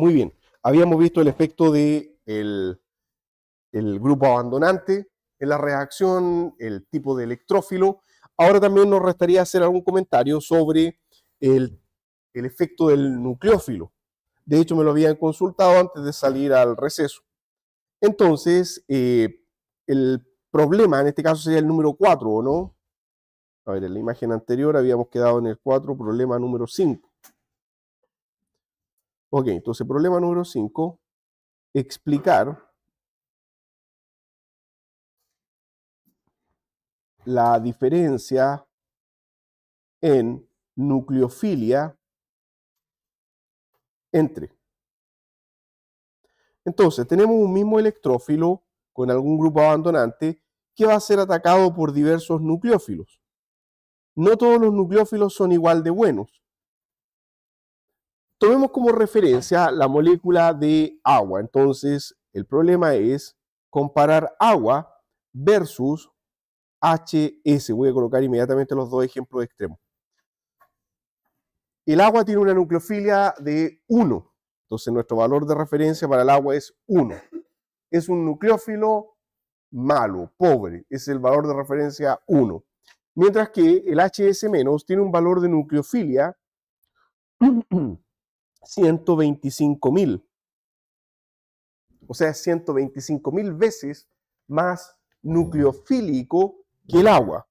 Muy bien, habíamos visto el efecto del de el, grupo abandonante en la reacción, el tipo de electrófilo. Ahora también nos restaría hacer algún comentario sobre el, efecto del nucleófilo. De hecho, me lo habían consultado antes de salir al receso. Entonces, eh, el problema en este caso sería el número 4, ¿o no? A ver, en la imagen anterior habíamos quedado en el 4, problema número 5. Ok, entonces problema número 5, explicar la diferencia en nucleofilia entre. Entonces, tenemos un mismo electrófilo con algún grupo abandonante que va a ser atacado por diversos nucleófilos. No todos los nucleófilos son igual de buenos. Tomemos como referencia la molécula de agua. Entonces, el problema es comparar agua versus HS. Voy a colocar inmediatamente los dos ejemplos extremos. El agua tiene una nucleofilia de 1. Entonces, nuestro valor de referencia para el agua es 1. Es un nucleófilo malo, pobre. Es el valor de referencia 1. Mientras que el HS- tiene un valor de nucleofilia 125 mil. O sea, 125 mil veces más nucleofílico que el agua.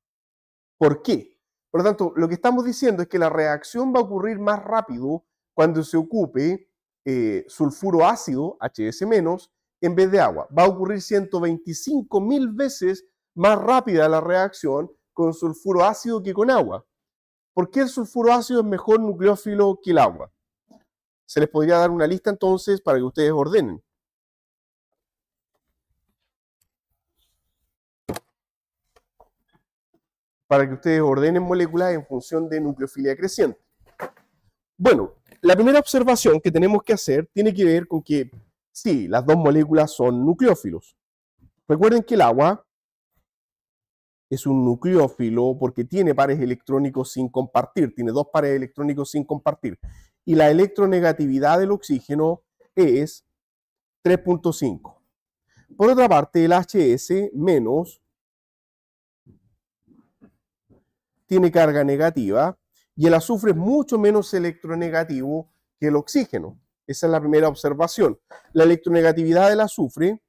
¿Por qué? Por lo tanto, lo que estamos diciendo es que la reacción va a ocurrir más rápido cuando se ocupe eh, sulfuro ácido, HS-, en vez de agua. Va a ocurrir 125 mil veces más rápida la reacción con sulfuro ácido que con agua. ¿Por qué el sulfuro ácido es mejor nucleófilo que el agua? Se les podría dar una lista entonces para que ustedes ordenen. Para que ustedes ordenen moléculas en función de nucleofilia creciente. Bueno, la primera observación que tenemos que hacer tiene que ver con que sí, las dos moléculas son nucleófilos. Recuerden que el agua es un nucleófilo porque tiene pares electrónicos sin compartir, tiene dos pares electrónicos sin compartir y la electronegatividad del oxígeno es 3.5. Por otra parte, el HS menos tiene carga negativa y el azufre es mucho menos electronegativo que el oxígeno. Esa es la primera observación. La electronegatividad del azufre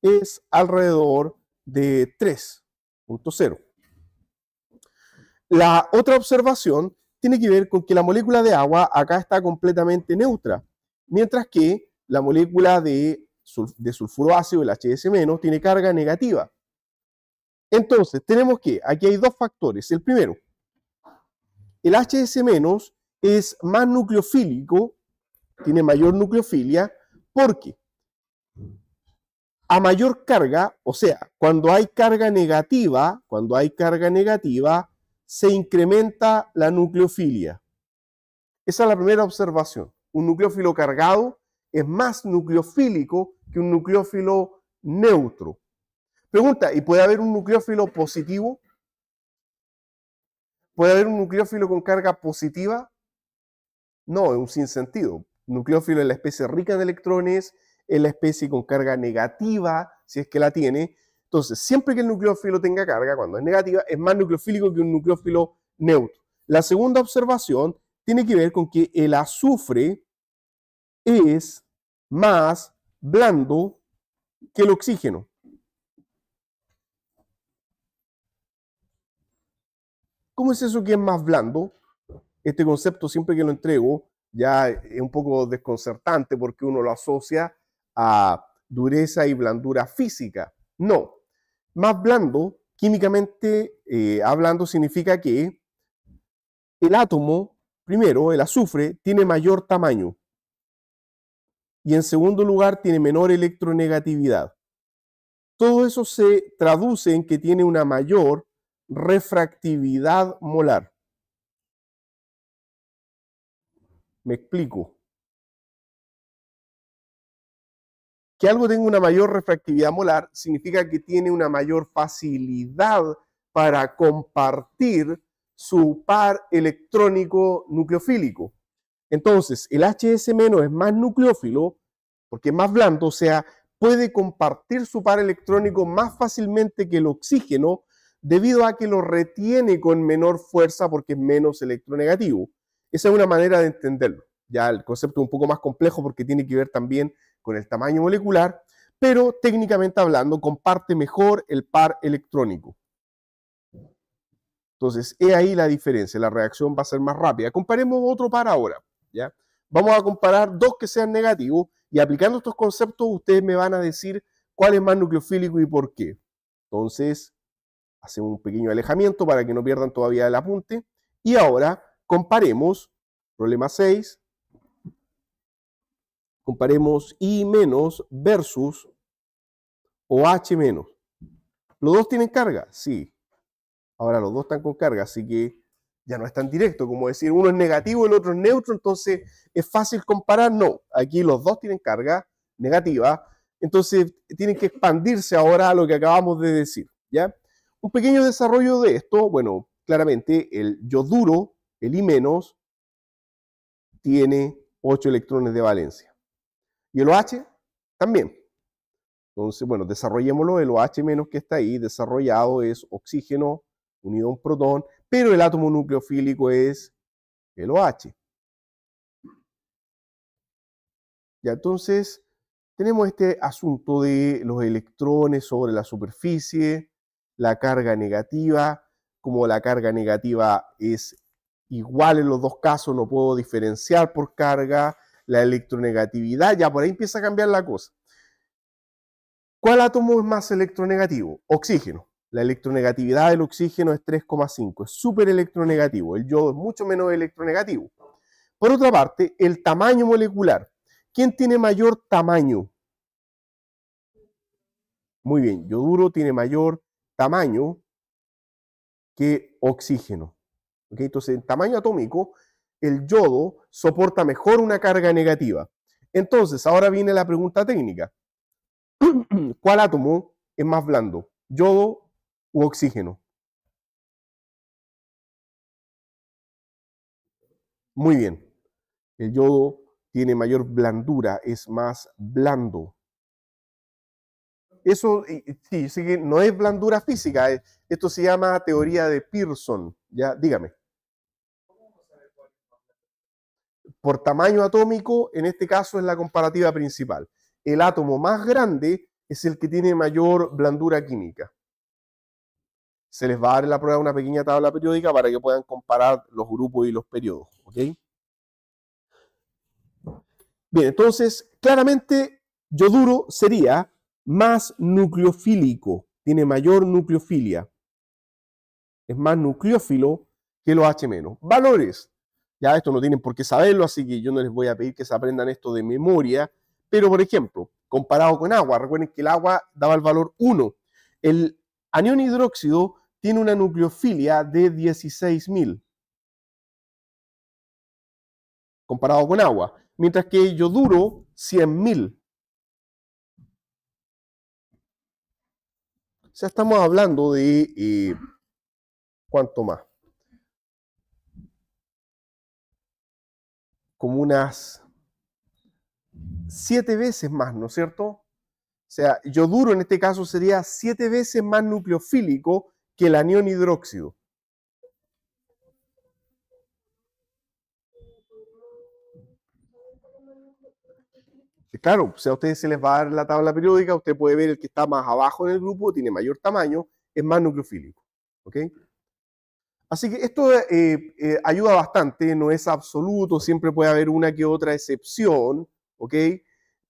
es alrededor de 3.0. La otra observación tiene que ver con que la molécula de agua acá está completamente neutra, mientras que la molécula de, sulfuro ácido, el HS-, tiene carga negativa. Entonces, tenemos que, aquí hay dos factores. El primero, el HS- es más nucleofílico, tiene mayor nucleofilia, porque a mayor carga, o sea, cuando hay carga negativa, cuando hay carga negativa, se incrementa la nucleofilia. Esa es la primera observación. Un nucleófilo cargado es más nucleofílico que un nucleófilo neutro. Pregunta, ¿y puede haber un nucleófilo positivo? ¿Puede haber un nucleófilo con carga positiva? No, es un sinsentido. Nucleófilo es la especie rica en electrones, es la especie con carga negativa, si es que la tiene, entonces, siempre que el nucleófilo tenga carga, cuando es negativa, es más nucleofílico que un nucleófilo neutro. La segunda observación tiene que ver con que el azufre es más blando que el oxígeno. ¿Cómo es eso que es más blando? Este concepto siempre que lo entrego ya es un poco desconcertante porque uno lo asocia a dureza y blandura física. No, más blando, químicamente eh, hablando, significa que el átomo, primero, el azufre, tiene mayor tamaño. Y en segundo lugar, tiene menor electronegatividad. Todo eso se traduce en que tiene una mayor refractividad molar. Me explico. Que algo tenga una mayor refractividad molar significa que tiene una mayor facilidad para compartir su par electrónico nucleofílico. Entonces, el HS- es más nucleófilo porque es más blando, o sea, puede compartir su par electrónico más fácilmente que el oxígeno debido a que lo retiene con menor fuerza porque es menos electronegativo. Esa es una manera de entenderlo. Ya el concepto es un poco más complejo porque tiene que ver también con el tamaño molecular, pero técnicamente hablando comparte mejor el par electrónico. Entonces, es ahí la diferencia, la reacción va a ser más rápida. Comparemos otro par ahora, ¿ya? Vamos a comparar dos que sean negativos y aplicando estos conceptos ustedes me van a decir cuál es más nucleofílico y por qué. Entonces, hacemos un pequeño alejamiento para que no pierdan todavía el apunte y ahora comparemos problema 6 Comparemos I menos versus OH menos. ¿Los dos tienen carga? Sí. Ahora los dos están con carga, así que ya no es tan directo como decir uno es negativo, el otro es neutro, entonces es fácil comparar. No, aquí los dos tienen carga negativa, entonces tienen que expandirse ahora a lo que acabamos de decir. ¿ya? Un pequeño desarrollo de esto, bueno, claramente el yoduro, el I- tiene 8 electrones de valencia. Y el OH también. Entonces, bueno, desarrollémoslo. El OH menos que está ahí desarrollado es oxígeno unido a un protón, pero el átomo nucleofílico es el OH. Ya entonces tenemos este asunto de los electrones sobre la superficie, la carga negativa, como la carga negativa es igual en los dos casos, no puedo diferenciar por carga, la electronegatividad, ya por ahí empieza a cambiar la cosa. ¿Cuál átomo es más electronegativo? Oxígeno. La electronegatividad del oxígeno es 3,5, es súper electronegativo. El yodo es mucho menos electronegativo. Por otra parte, el tamaño molecular. ¿Quién tiene mayor tamaño? Muy bien, yoduro tiene mayor tamaño que oxígeno. Entonces, en tamaño atómico, el yodo soporta mejor una carga negativa. Entonces, ahora viene la pregunta técnica. ¿Cuál átomo es más blando? ¿Yodo u oxígeno? Muy bien. El yodo tiene mayor blandura, es más blando. Eso sí, sí no es blandura física, eh, esto se llama teoría de Pearson. Ya, dígame. por tamaño atómico, en este caso es la comparativa principal. El átomo más grande es el que tiene mayor blandura química. Se les va a dar en la prueba una pequeña tabla periódica para que puedan comparar los grupos y los periodos. Bien, entonces, claramente, yoduro sería más nucleofílico, tiene mayor nucleofilia. Es más nucleófilo que los H-. Valores. Ya esto no tienen por qué saberlo, así que yo no les voy a pedir que se aprendan esto de memoria. Pero, por ejemplo, comparado con agua, recuerden que el agua daba el valor 1. El anión hidróxido tiene una nucleofilia de 16.000 comparado con agua, mientras que duro 100.000. O sea, estamos hablando de eh, cuánto más. como unas siete veces más, ¿no es cierto? O sea, yo duro en este caso sería siete veces más nucleofílico que el anión hidróxido. Eh, claro, pues, o sea, a ustedes se les va a dar la tabla periódica, usted puede ver el que está más abajo en el grupo, tiene mayor tamaño, es más nucleofílico. ¿Ok? Así que esto eh, eh, ayuda bastante, no es absoluto, siempre puede haber una que otra excepción, ¿ok?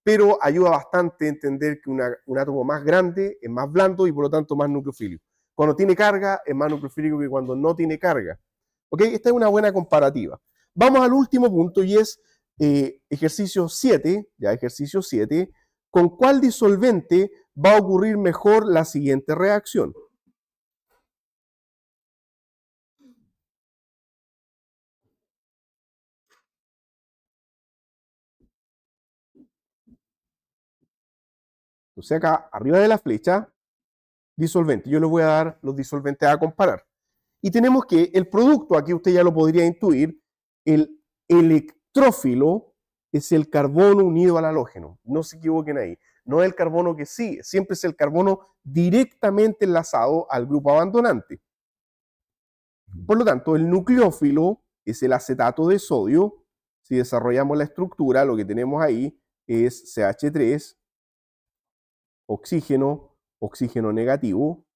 Pero ayuda bastante a entender que un átomo más grande es más blando y por lo tanto más nucleofílico. Cuando tiene carga es más nucleofílico que cuando no tiene carga. ¿Ok? Esta es una buena comparativa. Vamos al último punto y es eh, ejercicio 7, ya ejercicio 7, con cuál disolvente va a ocurrir mejor la siguiente reacción. Entonces acá, arriba de la flecha, disolvente. Yo les voy a dar los disolventes a comparar. Y tenemos que el producto, aquí usted ya lo podría intuir, el electrófilo es el carbono unido al halógeno. No se equivoquen ahí. No es el carbono que sigue, siempre es el carbono directamente enlazado al grupo abandonante. Por lo tanto, el nucleófilo es el acetato de sodio. Si desarrollamos la estructura, lo que tenemos ahí es CH3 oxígeno, oxígeno negativo,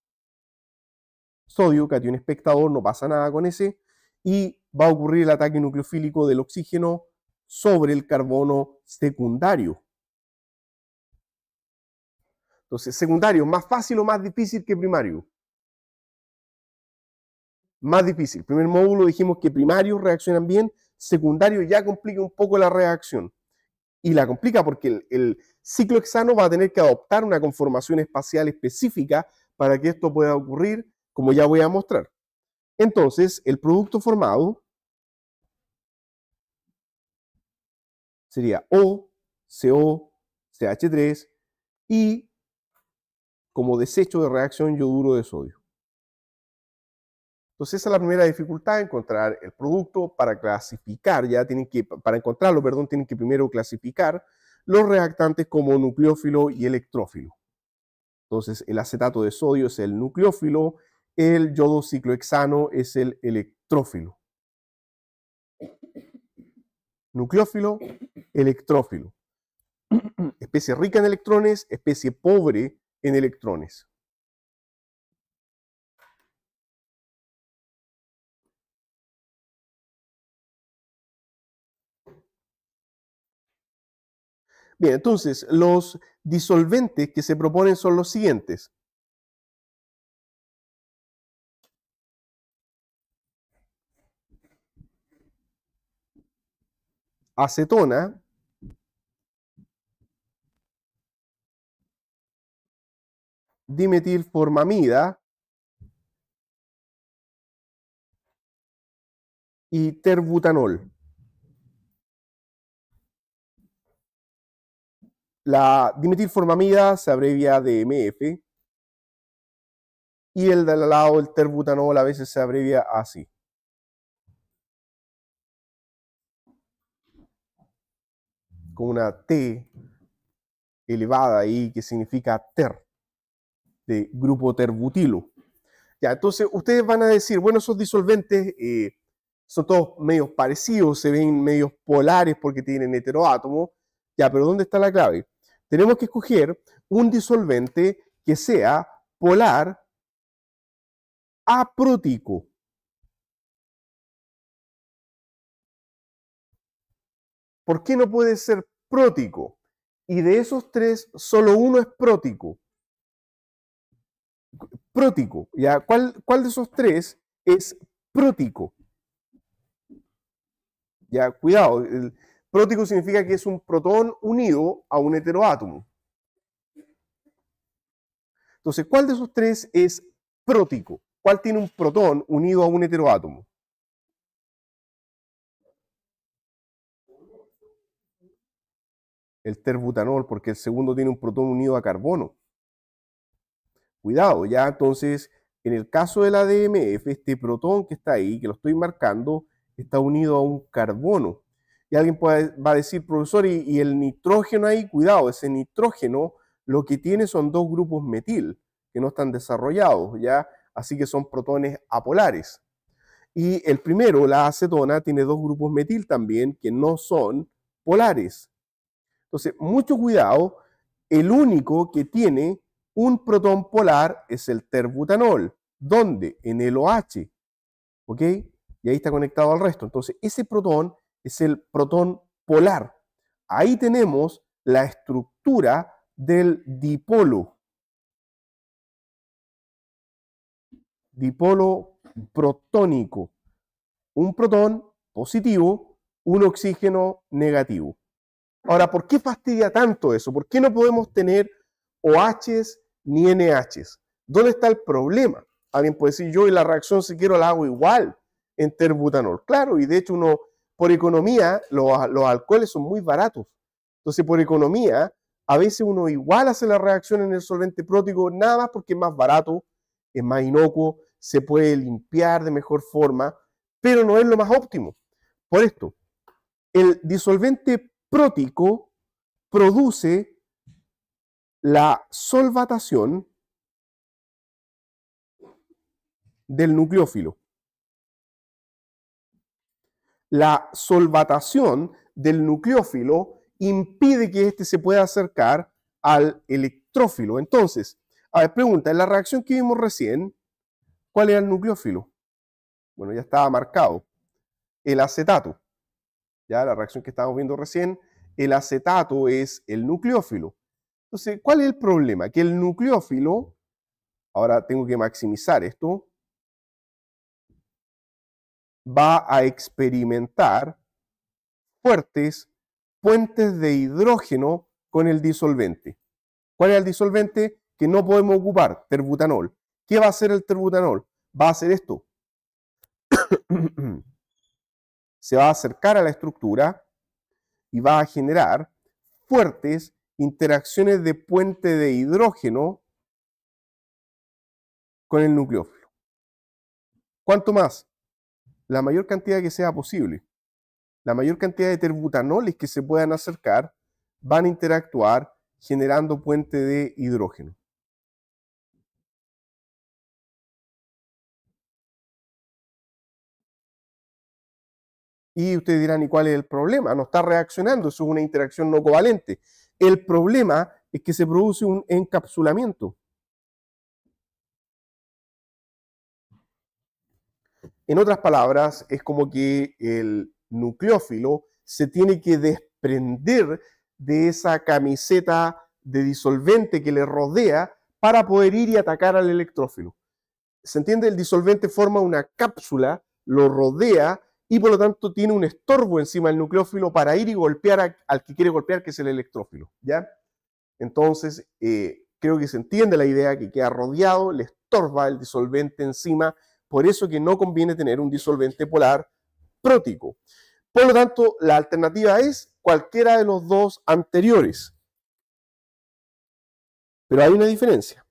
sodio, un espectador, no pasa nada con ese, y va a ocurrir el ataque nucleofílico del oxígeno sobre el carbono secundario. Entonces, secundario, más fácil o más difícil que primario. Más difícil. Primer módulo dijimos que primarios reaccionan bien, secundario ya complica un poco la reacción y la complica porque el, ciclohexano va a tener que adoptar una conformación espacial específica para que esto pueda ocurrir, como ya voy a mostrar. Entonces, el producto formado sería O, CO, 3 y como desecho de reacción yoduro de sodio. Entonces esa es la primera dificultad, encontrar el producto para clasificar, ya tienen que, para encontrarlo, perdón, tienen que primero clasificar los reactantes como nucleófilo y electrófilo. Entonces el acetato de sodio es el nucleófilo, el yodo ciclohexano es el electrófilo. Nucleófilo, electrófilo. Especie rica en electrones, especie pobre en electrones. Bien, entonces, los disolventes que se proponen son los siguientes. Acetona, dimetilformamida y terbutanol. La dimetilformamida se abrevia de DMF y el del lado el terbutanol a veces se abrevia así. Con una T elevada ahí que significa ter, de grupo terbutilo. Ya, entonces ustedes van a decir, bueno, esos disolventes eh, son todos medios parecidos, se ven medios polares porque tienen heteroátomos. Ya, pero ¿dónde está la clave? tenemos que escoger un disolvente que sea polar aprótico. ¿Por qué no puede ser prótico? Y de esos tres, solo uno es prótico. Prótico, ¿ya? ¿Cuál, de esos tres es prótico? Ya, cuidado, el, Prótico significa que es un protón unido a un heteroátomo. Entonces, ¿cuál de esos tres es prótico? ¿Cuál tiene un protón unido a un heteroátomo? El terbutanol, porque el segundo tiene un protón unido a carbono. Cuidado, ya entonces, en el caso del ADMF, DMF, este protón que está ahí, que lo estoy marcando, está unido a un carbono. Y alguien va a decir, profesor, y, y, el nitrógeno ahí, cuidado, ese nitrógeno lo que tiene son dos grupos metil que no están desarrollados, ¿ya? Así que son protones apolares. Y el primero, la acetona, tiene dos grupos metil también que no son polares. Entonces, mucho cuidado, el único que tiene un protón polar es el terbutanol. ¿Dónde? En el OH. ¿Ok? Y ahí está conectado al resto. Entonces, ese protón es el protón polar. Ahí tenemos la estructura del dipolo. Dipolo protónico. Un protón positivo, un oxígeno negativo. Ahora, ¿por qué fastidia tanto eso? ¿Por qué no podemos tener OHs ni NHs? ¿Dónde está el problema? Alguien puede decir, yo y la reacción si quiero la hago igual en terbutanol. Claro, y de hecho uno por economía, los, alcoholes son muy baratos. Entonces, por economía, a veces uno igual hace la reacción en el solvente prótico, nada más porque es más barato, es más inocuo, se puede limpiar de mejor forma, pero no es lo más óptimo. Por esto, el disolvente prótico produce la solvatación del nucleófilo la solvatación del nucleófilo impide que éste se pueda acercar al electrófilo. Entonces, a ver, pregunta, en la reacción que vimos recién, ¿cuál era el nucleófilo? Bueno, ya estaba marcado, el acetato. Ya la reacción que estábamos viendo recién, el acetato es el nucleófilo. Entonces, ¿cuál es el problema? Que el nucleófilo, ahora tengo que maximizar esto, va a experimentar fuertes puentes de hidrógeno con el disolvente. ¿Cuál es el disolvente que no podemos ocupar? Terbutanol. ¿Qué va a hacer el terbutanol? Va a hacer esto. Se va a acercar a la estructura y va a generar fuertes interacciones de puente de hidrógeno con el nucleófilo. ¿Cuánto más? la mayor cantidad que sea posible. La mayor cantidad de terbutanoles que se puedan acercar van a interactuar generando puente de hidrógeno. Y ustedes dirán, ¿y cuál es el problema? No está reaccionando, eso es una interacción no covalente. El problema es que se produce un encapsulamiento. En otras palabras, es como que el nucleófilo se tiene que desprender de esa camiseta de disolvente que le rodea para poder ir y atacar al electrófilo. ¿Se entiende? El disolvente forma una cápsula, lo rodea y por lo tanto tiene un estorbo encima del nucleófilo para ir y golpear al que quiere golpear, que es el electrófilo. ¿ya? Entonces, eh, creo que se entiende la idea que queda rodeado, le estorba el disolvente encima por eso que no conviene tener un disolvente polar prótico. Por lo tanto, la alternativa es cualquiera de los dos anteriores. Pero hay una diferencia.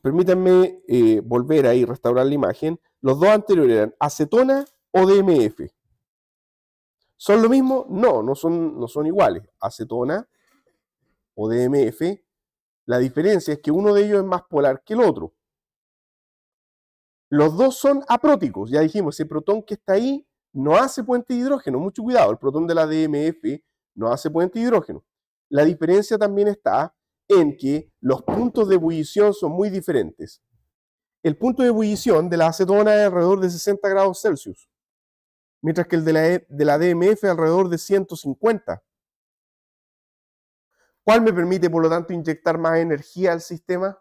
Permítanme eh, volver ahí, restaurar la imagen. Los dos anteriores eran acetona o DMF. ¿Son lo mismo? No, no son, no son iguales. Acetona o DMF. La diferencia es que uno de ellos es más polar que el otro. Los dos son apróticos, ya dijimos, ese protón que está ahí no hace puente de hidrógeno, mucho cuidado, el protón de la DMF no hace puente de hidrógeno. La diferencia también está en que los puntos de ebullición son muy diferentes. El punto de ebullición de la acetona es alrededor de 60 grados Celsius, mientras que el de la, e, DMF es alrededor de 150, ¿Cuál me permite, por lo tanto, inyectar más energía al sistema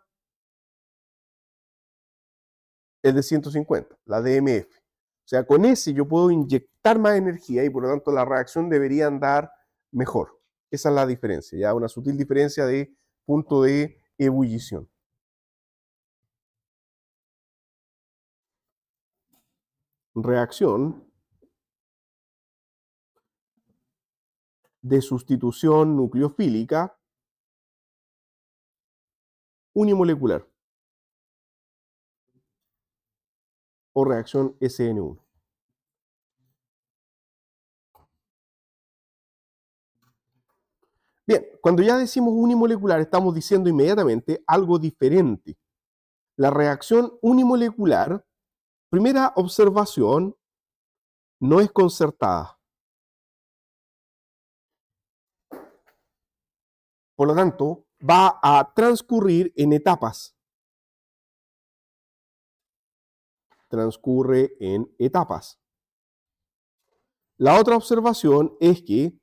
es de 150, la DMF. O sea, con ese yo puedo inyectar más energía y por lo tanto la reacción debería andar mejor. Esa es la diferencia, ya una sutil diferencia de punto de ebullición. Reacción de sustitución nucleofílica unimolecular. o reacción SN1. Bien, cuando ya decimos unimolecular estamos diciendo inmediatamente algo diferente. La reacción unimolecular, primera observación, no es concertada. Por lo tanto, va a transcurrir en etapas. transcurre en etapas. La otra observación es que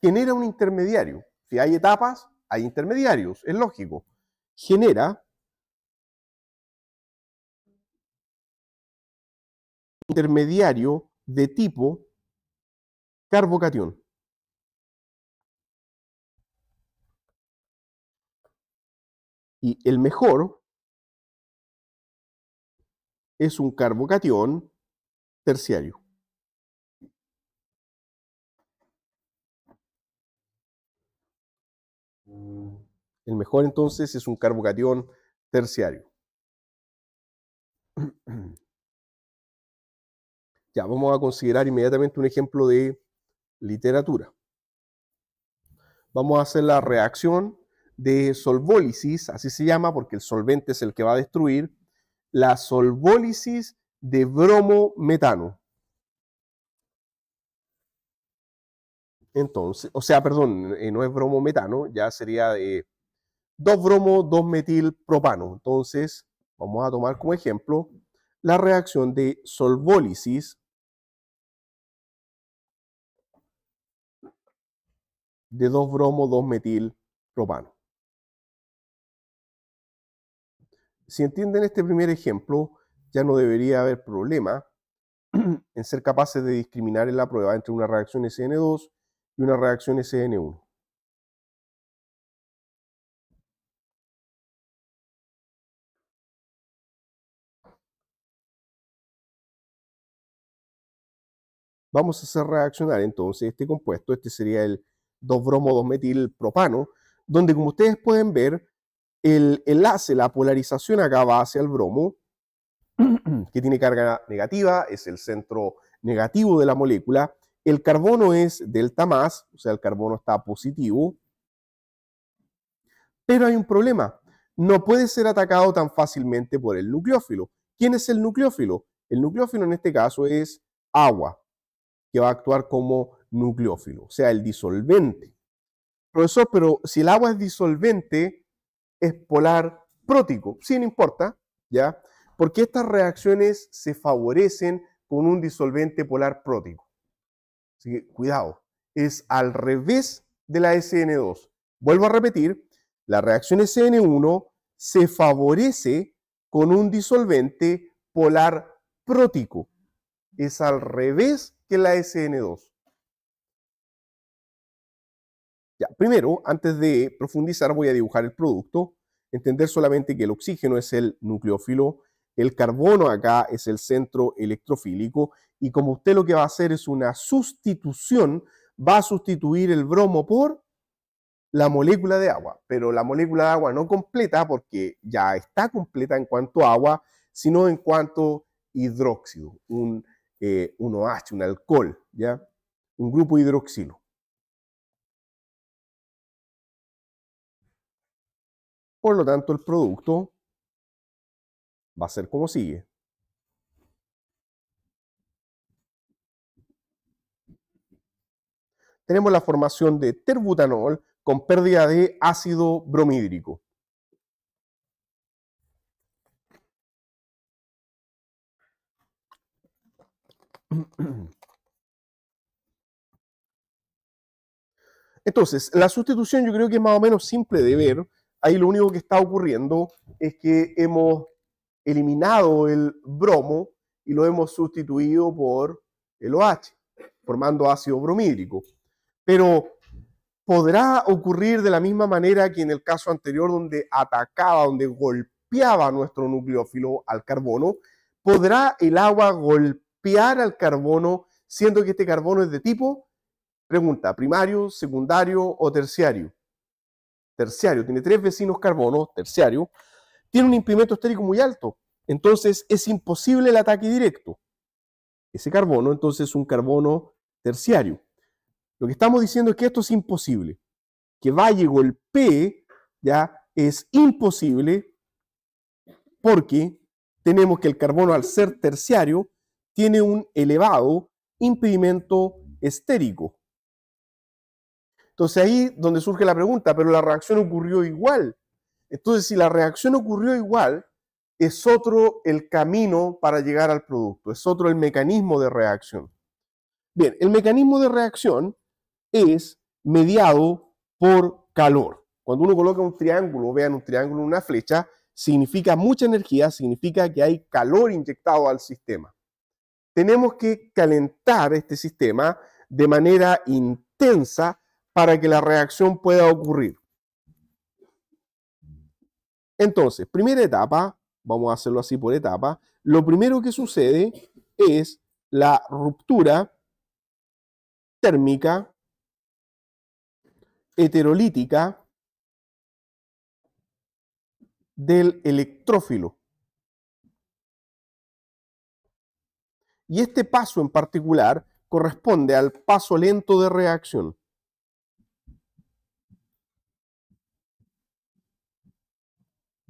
genera un intermediario. Si hay etapas, hay intermediarios, es lógico. Genera intermediario de tipo carbocatión. Y el mejor es un carbocatión terciario. El mejor entonces es un carbocatión terciario. Ya, vamos a considerar inmediatamente un ejemplo de literatura. Vamos a hacer la reacción de solvólisis, así se llama porque el solvente es el que va a destruir, la solvólisis de bromometano. Entonces, o sea, perdón, eh, no es bromometano, ya sería eh, de 2 bromo, 2 metil propano. Entonces, vamos a tomar como ejemplo la reacción de solvólisis de 2 bromo, 2 metil propano. si entienden este primer ejemplo, ya no debería haber problema en ser capaces de discriminar en la prueba entre una reacción SN2 y una reacción SN1. Vamos a hacer reaccionar entonces este compuesto, este sería el 2-bromo-2-metil propano, donde como ustedes pueden ver, el enlace, la polarización acá va hacia el bromo, que tiene carga negativa, es el centro negativo de la molécula. El carbono es delta más, o sea, el carbono está positivo. Pero hay un problema. No puede ser atacado tan fácilmente por el nucleófilo. ¿Quién es el nucleófilo? El nucleófilo en este caso es agua, que va a actuar como nucleófilo, o sea, el disolvente. Profesor, pero si el agua es disolvente, es polar prótico, sin importa, ¿ya? Porque estas reacciones se favorecen con un disolvente polar prótico. Así que cuidado, es al revés de la SN2. Vuelvo a repetir, la reacción SN1 se favorece con un disolvente polar prótico. Es al revés que la SN2 primero, antes de profundizar, voy a dibujar el producto, entender solamente que el oxígeno es el nucleófilo, el carbono acá es el centro electrofílico, y como usted lo que va a hacer es una sustitución, va a sustituir el bromo por la molécula de agua, pero la molécula de agua no completa porque ya está completa en cuanto a agua, sino en cuanto hidróxido, un, OH, un alcohol, ¿ya? un grupo hidroxilo. Por lo tanto, el producto va a ser como sigue. Tenemos la formación de terbutanol con pérdida de ácido bromídrico. Entonces, la sustitución yo creo que es más o menos simple de ver. Ahí lo único que está ocurriendo es que hemos eliminado el bromo y lo hemos sustituido por el OH, formando ácido bromídrico. Pero podrá ocurrir de la misma manera que en el caso anterior donde atacaba, donde golpeaba nuestro nucleófilo al carbono, podrá el agua golpear al carbono siendo que este carbono es de tipo, pregunta, primario, secundario o terciario terciario, tiene tres vecinos carbono, terciario, tiene un impedimento estérico muy alto. Entonces es imposible el ataque directo. Ese carbono, entonces, es un carbono terciario. Lo que estamos diciendo es que esto es imposible. Que y golpee, ya, es imposible porque tenemos que el carbono, al ser terciario, tiene un elevado impedimento estérico. Entonces ahí donde surge la pregunta, pero la reacción ocurrió igual. Entonces si la reacción ocurrió igual, es otro el camino para llegar al producto, es otro el mecanismo de reacción. Bien, el mecanismo de reacción es mediado por calor. Cuando uno coloca un triángulo, vean un triángulo, una flecha, significa mucha energía, significa que hay calor inyectado al sistema. Tenemos que calentar este sistema de manera intensa para que la reacción pueda ocurrir. Entonces, primera etapa, vamos a hacerlo así por etapa, lo primero que sucede es la ruptura térmica, heterolítica del electrófilo. Y este paso en particular corresponde al paso lento de reacción.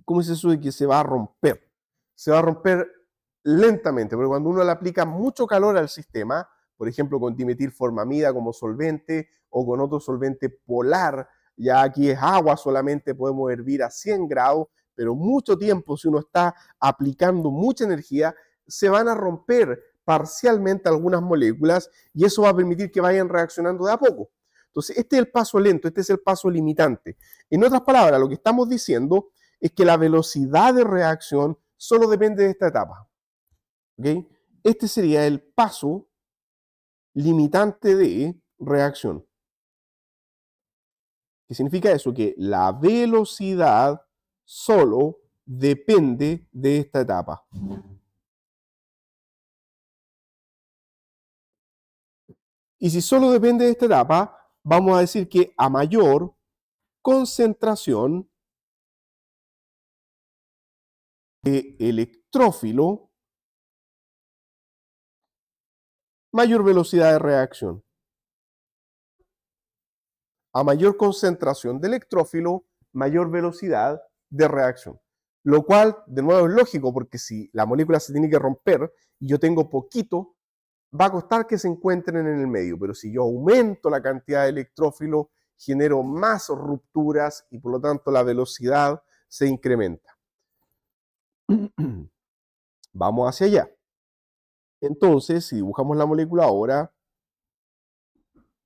¿Cómo es eso de que se va a romper? Se va a romper lentamente, pero cuando uno le aplica mucho calor al sistema, por ejemplo, con dimetilformamida como solvente o con otro solvente polar, ya aquí es agua, solamente podemos hervir a 100 grados, pero mucho tiempo, si uno está aplicando mucha energía, se van a romper parcialmente algunas moléculas y eso va a permitir que vayan reaccionando de a poco. Entonces, este es el paso lento, este es el paso limitante. En otras palabras, lo que estamos diciendo es que la velocidad de reacción solo depende de esta etapa. Este sería el paso limitante de reacción. ¿Qué significa eso? Que la velocidad solo depende de esta etapa. Y si solo depende de esta etapa, vamos a decir que a mayor concentración de electrófilo, mayor velocidad de reacción. A mayor concentración de electrófilo, mayor velocidad de reacción. Lo cual, de nuevo, es lógico, porque si la molécula se tiene que romper y yo tengo poquito, va a costar que se encuentren en el medio. Pero si yo aumento la cantidad de electrófilo, genero más rupturas y por lo tanto la velocidad se incrementa. Vamos hacia allá. Entonces, si dibujamos la molécula ahora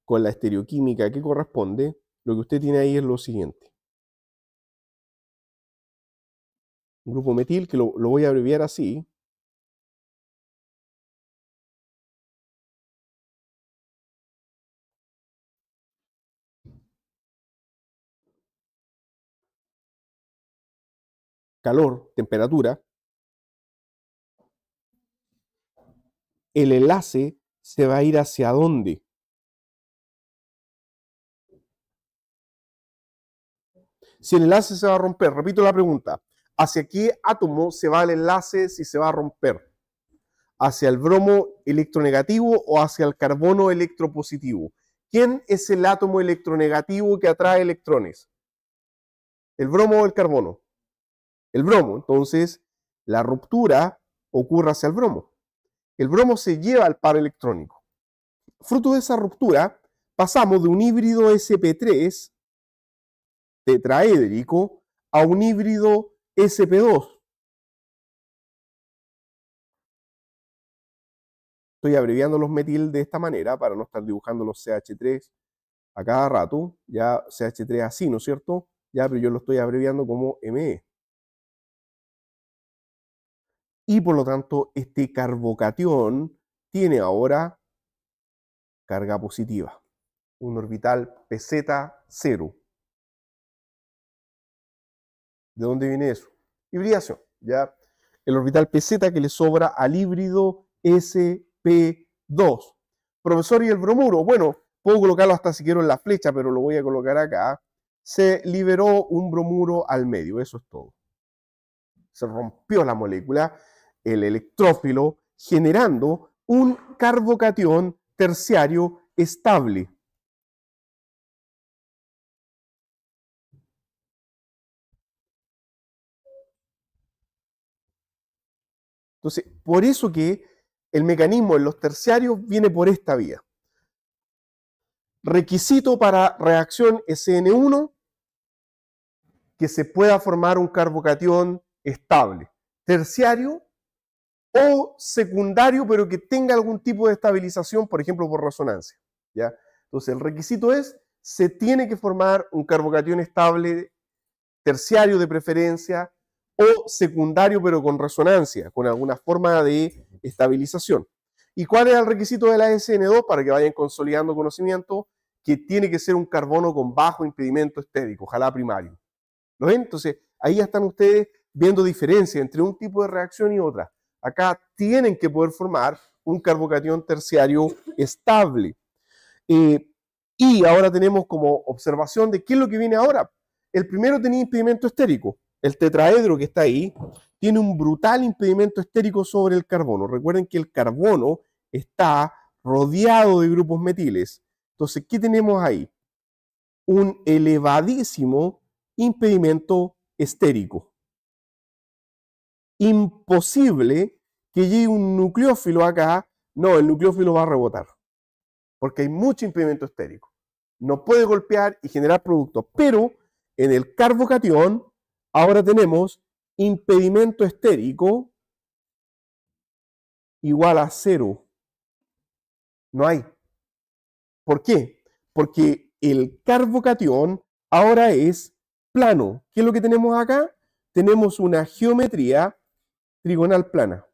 con la estereoquímica que corresponde, lo que usted tiene ahí es lo siguiente. Un grupo metil, que lo, lo voy a abreviar así, calor, temperatura, el enlace se va a ir hacia dónde? Si el enlace se va a romper, repito la pregunta, ¿hacia qué átomo se va el enlace si se va a romper? ¿Hacia el bromo electronegativo o hacia el carbono electropositivo? ¿Quién es el átomo electronegativo que atrae electrones? ¿El bromo o el carbono? el bromo. Entonces, la ruptura ocurre hacia el bromo. El bromo se lleva al par electrónico. Fruto de esa ruptura, pasamos de un híbrido SP3 tetraédrico a un híbrido SP2. Estoy abreviando los metil de esta manera para no estar dibujando los CH3 a cada rato. Ya CH3 así, ¿no es cierto? Ya, pero yo lo estoy abreviando como ME. Y por lo tanto, este carbocatión tiene ahora carga positiva, un orbital PZ0. ¿De dónde viene eso? Hibridación, ¿ya? El orbital PZ que le sobra al híbrido SP2. Profesor, ¿y el bromuro? Bueno, puedo colocarlo hasta si quiero en la flecha, pero lo voy a colocar acá. Se liberó un bromuro al medio, eso es todo. Se rompió la molécula el electrófilo, generando un carbocatión terciario estable. Entonces, por eso que el mecanismo en los terciarios viene por esta vía. Requisito para reacción SN1, que se pueda formar un carbocatión estable. Terciario o secundario, pero que tenga algún tipo de estabilización, por ejemplo, por resonancia. ¿ya? Entonces, el requisito es, se tiene que formar un carbocatión estable terciario de preferencia o secundario, pero con resonancia, con alguna forma de estabilización. ¿Y cuál es el requisito de la SN2 para que vayan consolidando conocimiento? Que tiene que ser un carbono con bajo impedimento estético, ojalá primario. ¿Lo ven? Entonces, ahí ya están ustedes viendo diferencia entre un tipo de reacción y otra. Acá tienen que poder formar un carbocatión terciario estable. Eh, y ahora tenemos como observación de qué es lo que viene ahora. El primero tenía impedimento estérico. El tetraedro que está ahí tiene un brutal impedimento estérico sobre el carbono. Recuerden que el carbono está rodeado de grupos metiles. Entonces, ¿qué tenemos ahí? Un elevadísimo impedimento estérico imposible que llegue un nucleófilo acá. No, el nucleófilo va a rebotar, porque hay mucho impedimento estérico. No puede golpear y generar producto. pero en el carbocatión ahora tenemos impedimento estérico igual a cero. No hay. ¿Por qué? Porque el carbocatión ahora es plano. ¿Qué es lo que tenemos acá? Tenemos una geometría trigonal plana.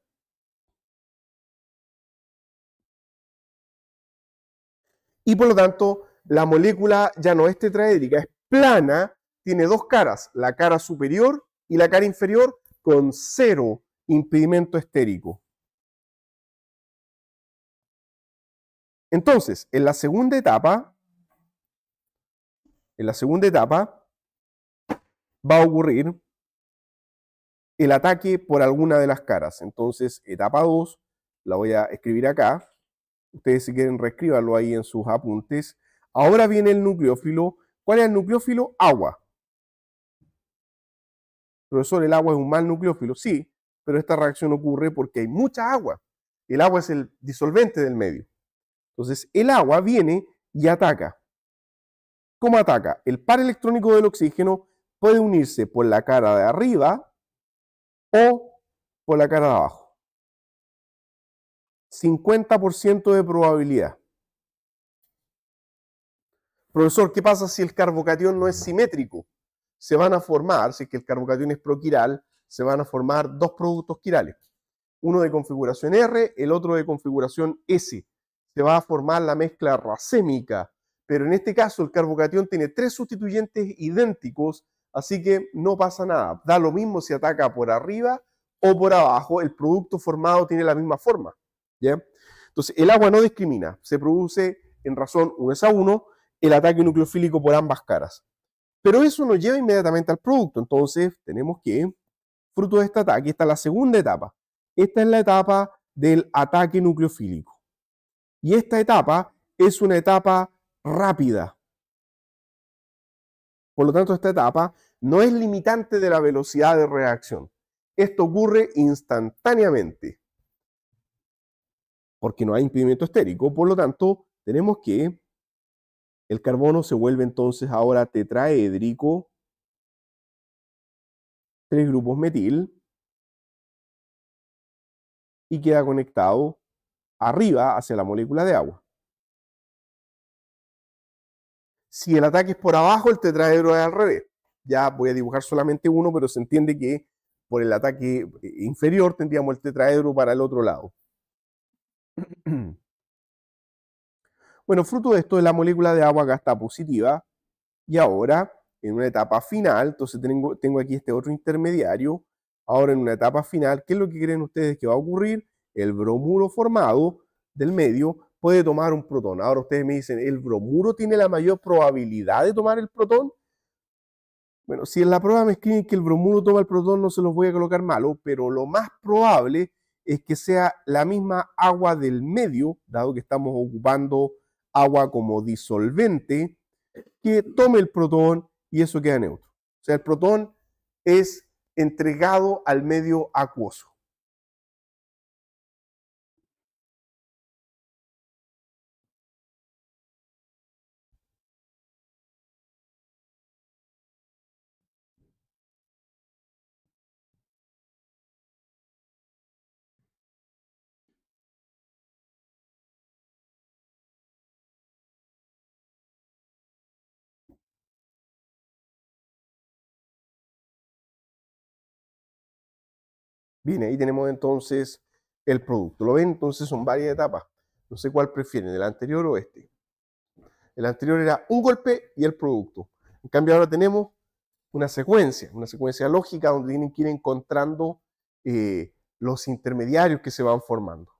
Y por lo tanto, la molécula ya no es tetraédrica, es plana, tiene dos caras, la cara superior y la cara inferior con cero impedimento estérico. Entonces, en la segunda etapa, en la segunda etapa va a ocurrir el ataque por alguna de las caras. Entonces, etapa 2, la voy a escribir acá. Ustedes si quieren reescribanlo ahí en sus apuntes. Ahora viene el nucleófilo. ¿Cuál es el nucleófilo? Agua. Profesor, el agua es un mal nucleófilo. Sí, pero esta reacción ocurre porque hay mucha agua. El agua es el disolvente del medio. Entonces, el agua viene y ataca. ¿Cómo ataca? El par electrónico del oxígeno puede unirse por la cara de arriba o por la cara de abajo. 50% de probabilidad. Profesor, ¿qué pasa si el carbocatión no es simétrico? Se van a formar, si es que el carbocatión es proquiral, se van a formar dos productos quirales. Uno de configuración R, el otro de configuración S. Se va a formar la mezcla racémica, pero en este caso el carbocatión tiene tres sustituyentes idénticos Así que no pasa nada. Da lo mismo si ataca por arriba o por abajo, el producto formado tiene la misma forma. Entonces, el agua no discrimina, se produce en razón 1 a 1 el ataque nucleofílico por ambas caras. Pero eso nos lleva inmediatamente al producto, entonces tenemos que, fruto de este ataque, está la segunda etapa. Esta es la etapa del ataque nucleofílico. Y esta etapa es una etapa rápida, por lo tanto, esta etapa no es limitante de la velocidad de reacción. Esto ocurre instantáneamente, porque no hay impedimento estérico. Por lo tanto, tenemos que el carbono se vuelve entonces ahora tetraédrico, tres grupos metil, y queda conectado arriba hacia la molécula de agua. Si el ataque es por abajo, el tetraedro es al revés. Ya voy a dibujar solamente uno, pero se entiende que por el ataque eh, inferior tendríamos el tetraedro para el otro lado. Bueno, fruto de esto es la molécula de agua acá está positiva. Y ahora, en una etapa final, entonces tengo, tengo aquí este otro intermediario. Ahora, en una etapa final, ¿qué es lo que creen ustedes que va a ocurrir? El bromuro formado del medio puede tomar un protón. Ahora ustedes me dicen, ¿el bromuro tiene la mayor probabilidad de tomar el protón? Bueno, si en la prueba me escriben que el bromuro toma el protón, no se los voy a colocar malo, pero lo más probable es que sea la misma agua del medio, dado que estamos ocupando agua como disolvente, que tome el protón y eso queda neutro. O sea, el protón es entregado al medio acuoso. Bien, ahí tenemos entonces el producto. ¿Lo ven? Entonces son varias etapas. No sé cuál prefieren, el anterior o este. El anterior era un golpe y el producto. En cambio ahora tenemos una secuencia, una secuencia lógica donde tienen que ir encontrando eh, los intermediarios que se van formando.